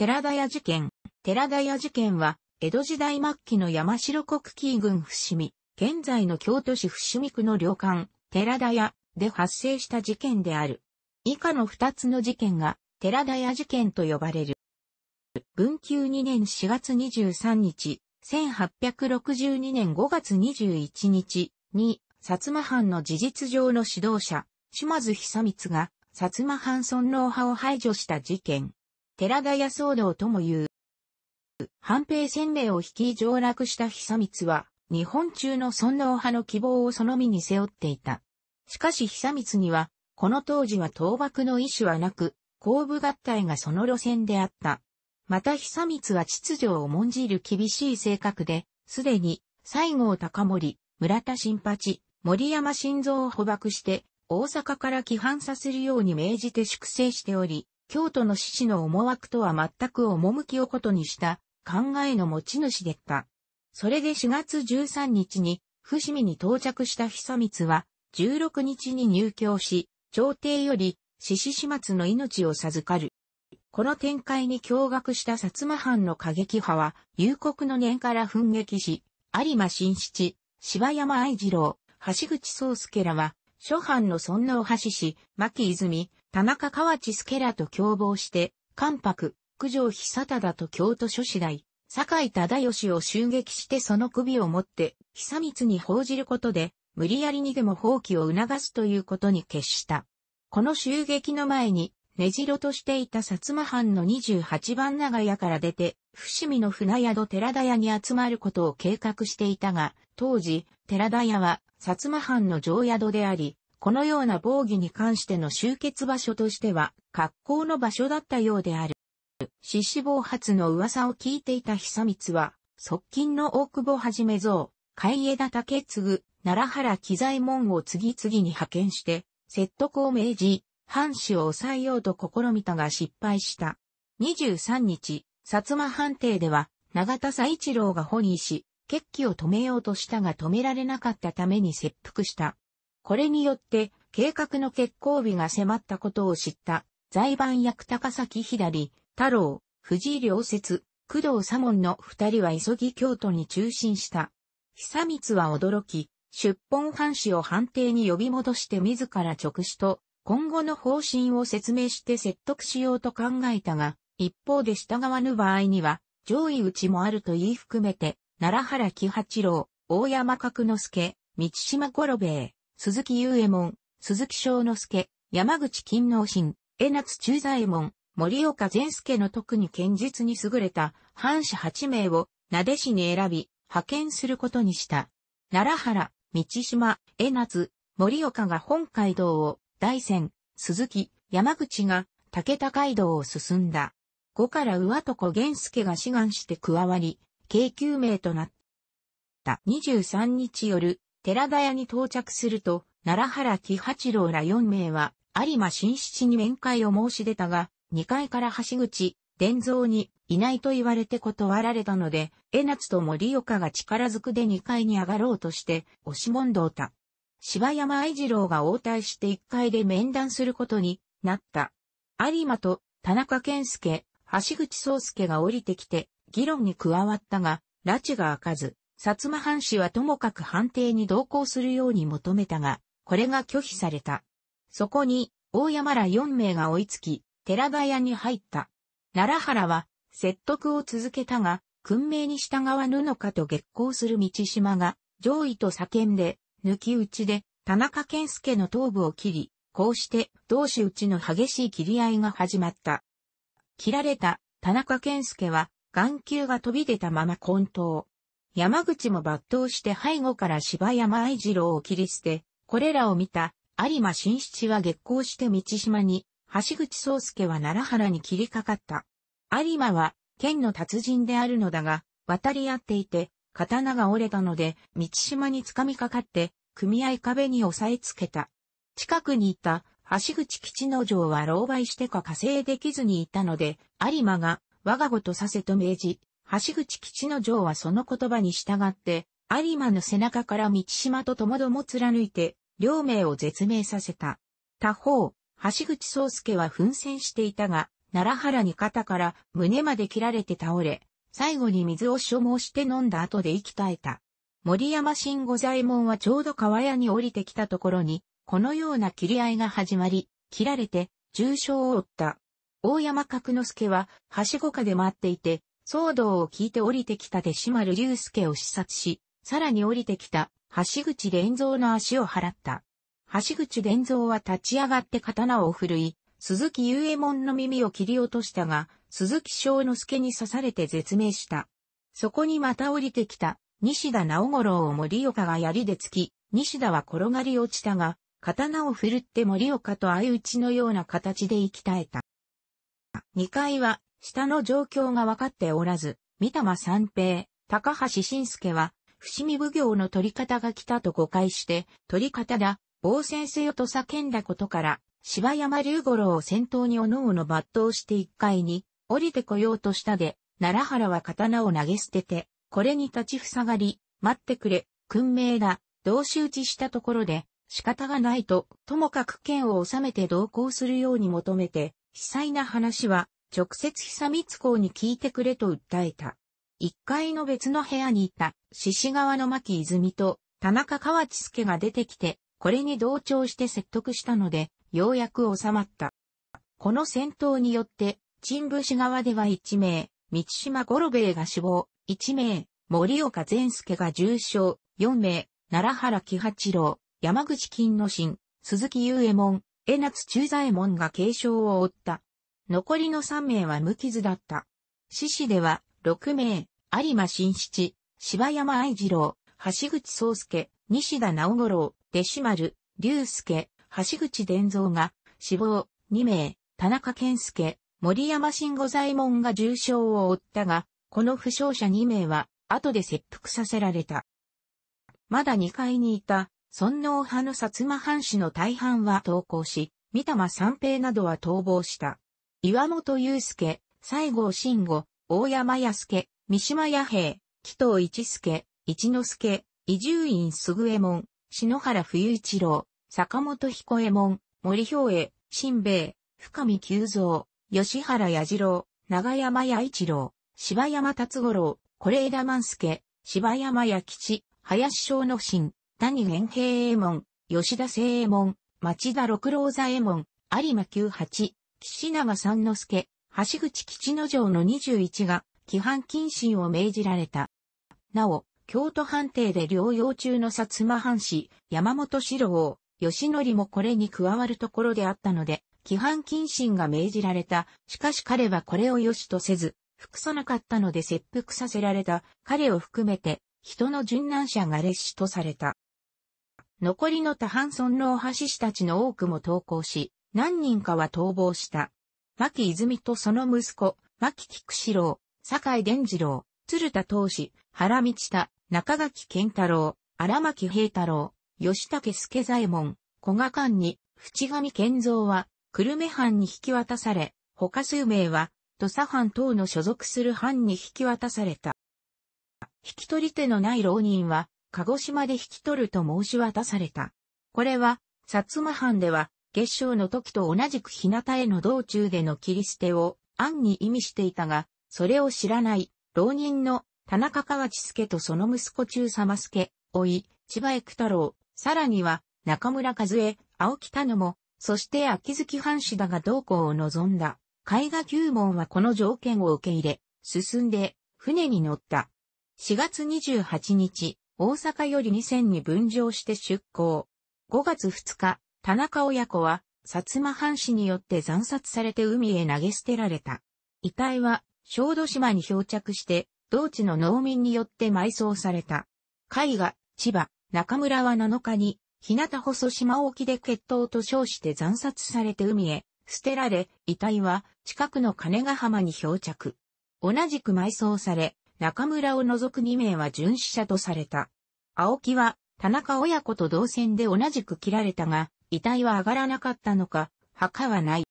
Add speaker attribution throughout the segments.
Speaker 1: 寺田屋事件。寺田屋事件は、江戸時代末期の山城国紀軍伏見、現在の京都市伏見区の旅館、寺田屋で発生した事件である。以下の二つの事件が、寺田屋事件と呼ばれる。文久2年4月23日、1862年5月21日に、薩摩藩の事実上の指導者、島津久光が、薩摩藩尊皇派を排除した事件。寺田屋騒動とも言う。反平鮮明を引き上落した久光は、日本中の尊王派の希望をその身に背負っていた。しかし久光には、この当時は倒幕の意思はなく、後部合体がその路線であった。また久光は秩序を重んじる厳しい性格で、すでに、西郷隆盛、村田新八、森山新造を捕獲して、大阪から規範させるように命じて粛清しており、京都の志士の思惑とは全く趣をことにした考えの持ち主でった。それで4月13日に伏見に到着した久光は16日に入京し、朝廷より獅子始末の命を授かる。この展開に驚愕した薩摩藩の過激派は、夕刻の年から奮撃し、有馬新七、柴山愛二郎、橋口宗介らは、諸藩の尊王派志士、牧泉、田中河内助らと共謀して、関白、九条久忠と京都諸次第、坂井忠義を襲撃してその首を持って、久光に報じることで、無理やりにでも放棄を促すということに決した。この襲撃の前に、根城としていた薩摩藩の28番長屋から出て、伏見の船宿寺田屋に集まることを計画していたが、当時、寺田屋は薩摩藩の上宿であり、このような防御に関しての集結場所としては、格好の場所だったようである。獅子亡発の噂を聞いていた久光は、側近の大久保はじめ像、海江田竹継、奈良原喜左衛門を次々に派遣して、説得を命じ、藩士を抑えようと試みたが失敗した。23日、薩摩藩邸では、長田佐一郎が捕にし、決起を止めようとしたが止められなかったために切腹した。これによって計画の決行日が迫ったことを知った財番役高崎左、太郎、藤井良節、工藤左門の二人は急ぎ京都に中心した。久光は驚き、出本藩士を判定に呼び戻して自ら直視と、今後の方針を説明して説得しようと考えたが、一方で従わぬ場合には、上位打ちもあると言い含めて、奈良原喜八郎、大山角之助、道島五郎兵衛、鈴木雄右衛門、鈴木章之助、山口金納心、江夏中左衛門、森岡善介の特に堅実に優れた藩士8名を、なでしに選び、派遣することにした。奈良原、道島、江夏、森岡が本街道を、大仙、鈴木、山口が、武田街道を進んだ。後から上子玄介が志願して加わり、京急名となった。23日夜、寺田屋に到着すると、奈良原喜八郎ら4名は、有馬新七に面会を申し出たが、2階から橋口、伝蔵にいないと言われて断られたので、江夏と森岡が力ずくで2階に上がろうとして、押し問答た。柴山愛二郎が応対して1階で面談することになった。有馬と田中健介、橋口宗介が降りてきて、議論に加わったが、拉致が開かず、薩摩藩士はともかく判定に同行するように求めたが、これが拒否された。そこに、大山ら4名が追いつき、寺田屋に入った。奈良原は、説得を続けたが、訓命に従わぬのかと激行する道島が、上位と叫んで、抜き打ちで、田中健介の頭部を切り、こうして、同志打ちの激しい切り合いが始まった。切られた、田中健介は、眼球が飛び出たまま混沌。山口も抜刀して背後から柴山愛次郎を切り捨て、これらを見た有馬新七は激行して道島に、橋口宗介は奈良原に切りかかった。有馬は剣の達人であるのだが、渡り合っていて、刀が折れたので、道島に掴みかかって、組合壁に押さえつけた。近くにいた橋口吉之丞は狼狽してか火星できずにいたので、有馬が我が子とさせと命じ、橋口吉之丞はその言葉に従って、有馬の背中から道島とともども貫いて、両名を絶命させた。他方、橋口宗介は奮戦していたが、奈良原に肩から胸まで切られて倒れ、最後に水を所望して飲んだ後で息絶えた。森山新五左衛門はちょうど川屋に降りてきたところに、このような切り合いが始まり、切られて重傷を負った。大山角之助は、はしご下で待っていて、騒動を聞いて降りてきた弟島丸隆介を視察し、さらに降りてきた橋口伝蔵の足を払った。橋口伝蔵は立ち上がって刀を振るい、鈴木雄右衛門の耳を切り落としたが、鈴木章之助に刺されて絶命した。そこにまた降りてきた、西田直五郎を森岡が槍で突き、西田は転がり落ちたが、刀を振るって森岡と相打ちのような形で生き絶えた。2階は下の状況が分かっておらず、三玉三平、高橋晋介は、伏見奉行の取り方が来たと誤解して、取り方だ、防戦せよと叫んだことから、柴山龍五郎を先頭におのおの抜刀して一階に、降りてこようとしたで、奈良原は刀を投げ捨てて、これに立ち塞がり、待ってくれ、訓命だ、同士討ちしたところで、仕方がないと、ともかく剣を収めて同行するように求めて、悲惨な話は、直接久光公に聞いてくれと訴えた。一階の別の部屋にいた、獅子川の牧泉と、田中河内助が出てきて、これに同調して説得したので、ようやく収まった。この戦闘によって、陳武士側では一名、道島五郎兵衛が死亡、一名、森岡善助が重傷、四名、奈良原喜八郎、山口金之進、鈴木雄右衛門、江夏中左衛門が軽傷を負った。残りの3名は無傷だった。獅子では、6名、有馬新七、柴山愛二郎、橋口宗介、西田直五郎、弟子丸、龍介、橋口伝蔵が、死亡、2名、田中健介、森山新五左衛門が重傷を負ったが、この負傷者2名は、後で切腹させられた。まだ2階にいた、尊王派の薩摩藩士の大半は投降し、三玉三平などは逃亡した。岩本祐介、西郷慎吾、大山康介、三島弥平、紀藤一介、一之助、伊集院すぐえもん、篠原冬一郎、坂本彦右衛門、森兵衛、新兵衛、深見久蔵、吉原弥次郎、長山弥一郎、柴山達五郎、是枝万介、柴山弥吉、林正之進、谷玄平右衛門、吉田清右衛門、町田六郎左衛門、有馬九八、岸永三之助、橋口吉之丞の21が、規範謹慎を命じられた。なお、京都判定で療養中の薩摩藩士、山本四郎、吉則もこれに加わるところであったので、規範謹慎が命じられた。しかし彼はこれを良しとせず、服さなかったので切腹させられた。彼を含めて、人の殉難者が列死とされた。残りの多藩尊のお橋士たちの多くも投降し、何人かは逃亡した。牧泉とその息子、牧菊四郎、坂井伝次郎、鶴田東志、原道田、中垣健太郎、荒牧平太郎、吉武助左衛門、古賀館に、淵上健三は、久留米藩に引き渡され、他数名は、土佐藩等の所属する藩に引き渡された。引き取り手のない浪人は、鹿児島で引き取ると申し渡された。これは、薩摩藩では、月照の時と同じく日向への道中での切り捨てを暗に意味していたが、それを知らない浪人の田中川地助とその息子中様助、老い、千葉育太郎、さらには中村和江、青木田野も、そして秋月藩士だが同行を望んだ。絵画九門はこの条件を受け入れ、進んで船に乗った。4月28日、大阪より2 0に分譲して出港。5月2日、田中親子は、薩摩藩士によって惨殺されて海へ投げ捨てられた。遺体は、小豆島に漂着して、同地の農民によって埋葬された。絵画、千葉、中村は7日に、日向細島沖で決闘と称して惨殺されて海へ捨てられ、遺体は近くの金ヶ浜に漂着。同じく埋葬され、中村を除く2名は巡視者とされた。青木は田中親子と同船で同じく切られたが、遺体は上がらなかったのか、墓はない。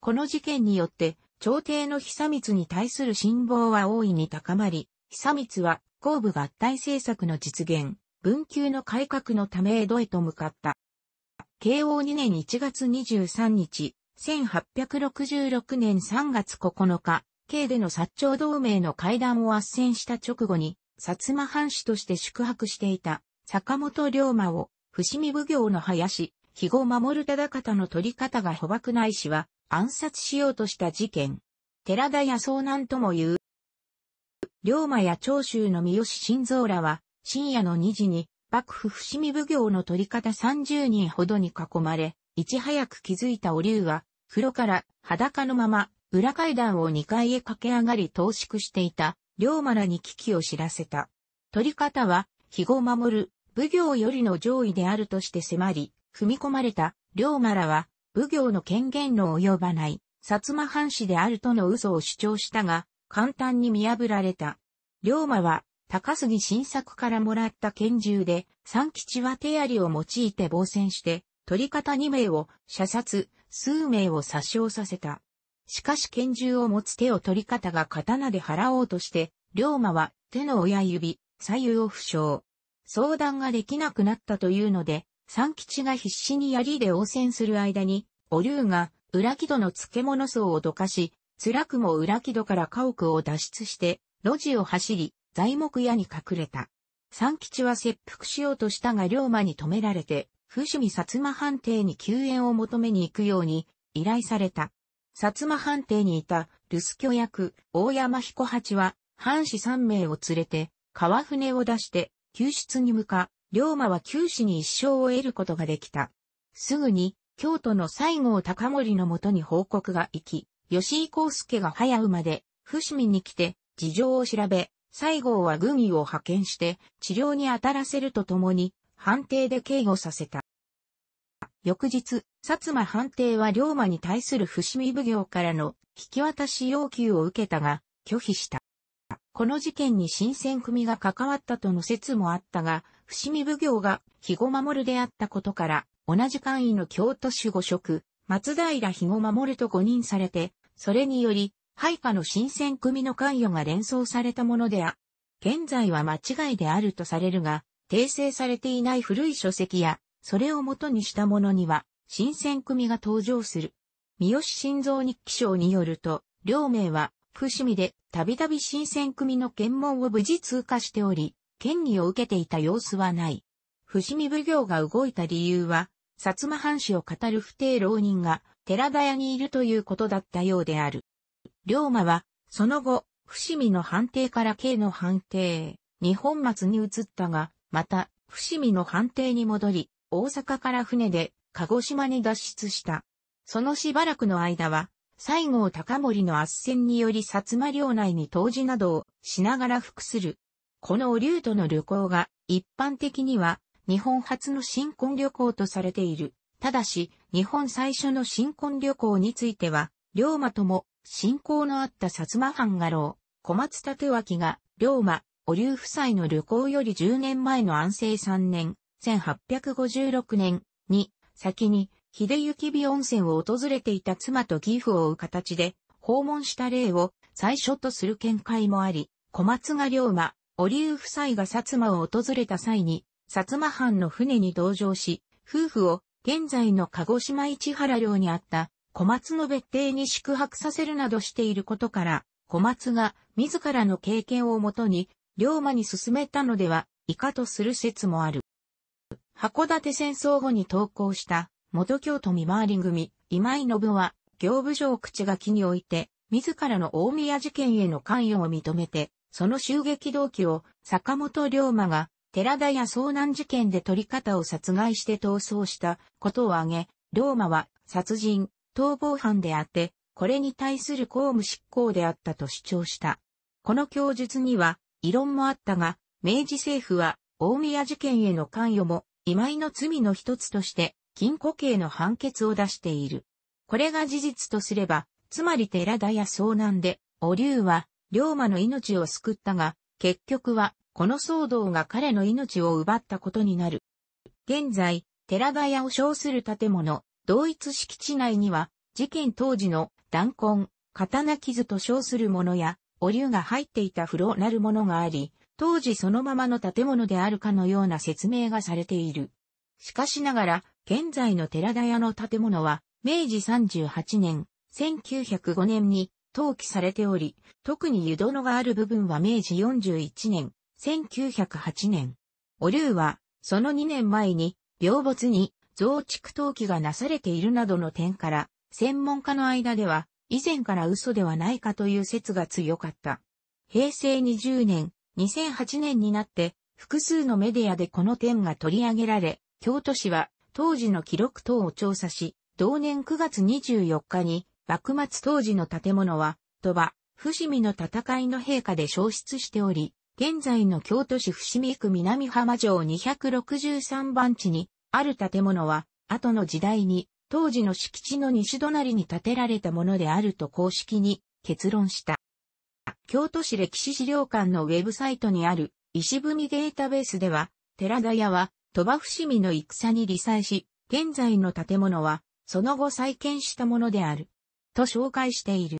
Speaker 1: この事件によって、朝廷の久光に対する信望は大いに高まり、久光は、後部合体政策の実現、文久の改革のため江戸へと向かった。慶応2年1月23日、1866年3月9日、慶での薩長同盟の会談を斡旋した直後に、薩摩藩士として宿泊していた坂本龍馬を、伏見奉行の林、肥後守る忠方の取り方が捕獲ないしは暗殺しようとした事件。寺田や遭難とも言う。龍馬や長州の三好晋三らは深夜の2時に幕府伏見奉行の取り方30人ほどに囲まれ、いち早く気づいたお竜は、風呂から裸のまま裏階段を2階へ駆け上がり投縮していた龍馬らに危機を知らせた。取り方は、肥後守る、奉行よりの上位であるとして迫り、踏み込まれた龍馬らは、武行の権限の及ばない、薩摩藩士であるとの嘘を主張したが、簡単に見破られた。龍馬は、高杉晋作からもらった拳銃で、三吉は手槍を用いて防戦して、取り方二名を射殺、数名を殺傷させた。しかし拳銃を持つ手を取り方が刀で払おうとして、龍馬は手の親指、左右を負傷。相談ができなくなったというので、三吉が必死に槍で応戦する間に、お竜が裏木戸の漬物層をどかし、辛くも裏木戸から家屋を脱出して、路地を走り、材木屋に隠れた。三吉は切腹しようとしたが龍馬に止められて、伏見薩摩藩邸に救援を求めに行くように依頼された。薩摩藩邸にいた留守居役、大山彦八は、藩士三名を連れて、川船を出して、救出に向か、龍馬は九死に一生を得ることができた。すぐに、京都の西郷隆盛のもとに報告が行き、吉井康介が早まで、伏見に来て、事情を調べ、西郷は軍医を派遣して、治療に当たらせるとともに、判定で警護させた。翌日、薩摩判定は龍馬に対する伏見奉行からの引き渡し要求を受けたが、拒否した。この事件に新選組が関わったとの説もあったが、伏見奉行が肥後守であったことから、同じ官位の京都守護職、松平肥後守と誤認されて、それにより、配下の新選組の関与が連想されたものであ。現在は間違いであるとされるが、訂正されていない古い書籍や、それを元にしたものには、新選組が登場する。三好晋三日記章によると、両名は伏見でたびたび新選組の検問を無事通過しており、権利を受けていた様子はない。伏見奉行が動いた理由は、薩摩藩士を語る不定浪人が寺田屋にいるということだったようである。龍馬は、その後、伏見の判定から慶の判定、日本松に移ったが、また、伏見の判定に戻り、大阪から船で鹿児島に脱出した。そのしばらくの間は、西郷隆盛の圧戦により薩摩領内に当時などをしながら服する。このお竜との旅行が一般的には日本初の新婚旅行とされている。ただし、日本最初の新婚旅行については、龍馬とも信仰のあった薩摩藩画廊、小松立脇が、龍馬、お竜夫妻の旅行より10年前の安政3年、1856年に、先に秀幸美温泉を訪れていた妻と義父を追う形で、訪問した例を最初とする見解もあり、小松が龍馬、織生夫妻が薩摩を訪れた際に、薩摩藩の船に同乗し、夫婦を現在の鹿児島市原領にあった小松の別邸に宿泊させるなどしていることから、小松が自らの経験をもとに、龍馬に進めたのでは、以下とする説もある。函館戦争後に投稿した元京都見回り組、今井信は、行部城口書きにおいて、自らの大宮事件への関与を認めて、その襲撃動機を坂本龍馬が寺田や遭難事件で取り方を殺害して逃走したことを挙げ、龍馬は殺人、逃亡犯であって、これに対する公務執行であったと主張した。この供述には異論もあったが、明治政府は大宮事件への関与も今井の罪の一つとして禁庫刑の判決を出している。これが事実とすれば、つまり寺田や遭難で、お竜は、龍馬の命を救ったが、結局は、この騒動が彼の命を奪ったことになる。現在、寺田屋を称する建物、同一敷地内には、事件当時の弾痕、刀傷と称するものや、お竜が入っていた風呂なるものがあり、当時そのままの建物であるかのような説明がされている。しかしながら、現在の寺田屋の建物は、明治38年、1905年に登記されており、特に湯殿がある部分は明治41年、1908年。お竜は、その2年前に、病没に増築登記がなされているなどの点から、専門家の間では、以前から嘘ではないかという説が強かった。平成20年、2008年になって、複数のメディアでこの点が取り上げられ、京都市は当時の記録等を調査し、同年9月24日に、幕末当時の建物は、鳥羽、伏見の戦いの陛下で消失しており、現在の京都市伏見区南浜城263番地にある建物は、後の時代に、当時の敷地の西隣に建てられたものであると公式に結論した。京都市歴史資料館のウェブサイトにある石踏みデータベースでは、寺田屋は鳥羽伏見の戦に罹災し、現在の建物は、その後再建したものである。と紹介している。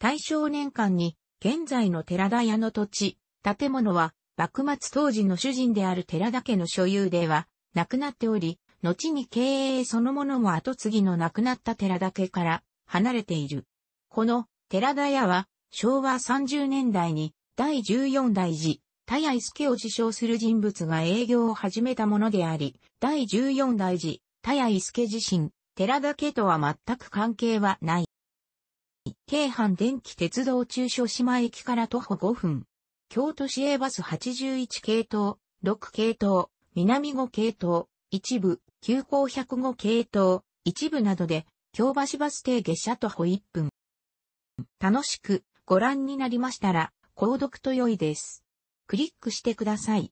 Speaker 1: 大正年間に、現在の寺田屋の土地、建物は、幕末当時の主人である寺田家の所有では、なくなっており、後に経営そのものも後継ぎの亡くなった寺田家から離れている。この寺田屋は、昭和30年代に第14代寺田谷伊助を自称する人物が営業を始めたものであり、第14代寺、田谷伊助自身、寺田家とは全く関係はない。京阪電気鉄道中小島駅から徒歩5分。京都市営バス81系統、6系統、南5系統、一部、急行105系統、一部などで、京橋バス停下車徒歩1分。楽しくご覧になりましたら、購読と良いです。クリックしてください。